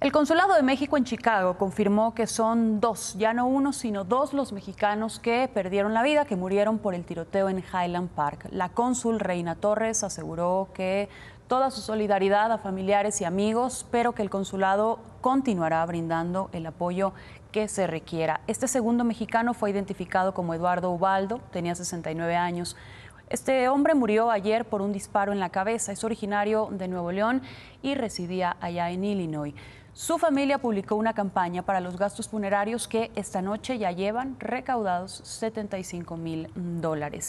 El Consulado de México en Chicago confirmó que son dos, ya no uno, sino dos los mexicanos que perdieron la vida, que murieron por el tiroteo en Highland Park. La cónsul Reina Torres aseguró que toda su solidaridad a familiares y amigos, pero que el consulado continuará brindando el apoyo que se requiera. Este segundo mexicano fue identificado como Eduardo Ubaldo, tenía 69 años. Este hombre murió ayer por un disparo en la cabeza, es originario de Nuevo León y residía allá en Illinois. Su familia publicó una campaña para los gastos funerarios que esta noche ya llevan recaudados 75 mil dólares.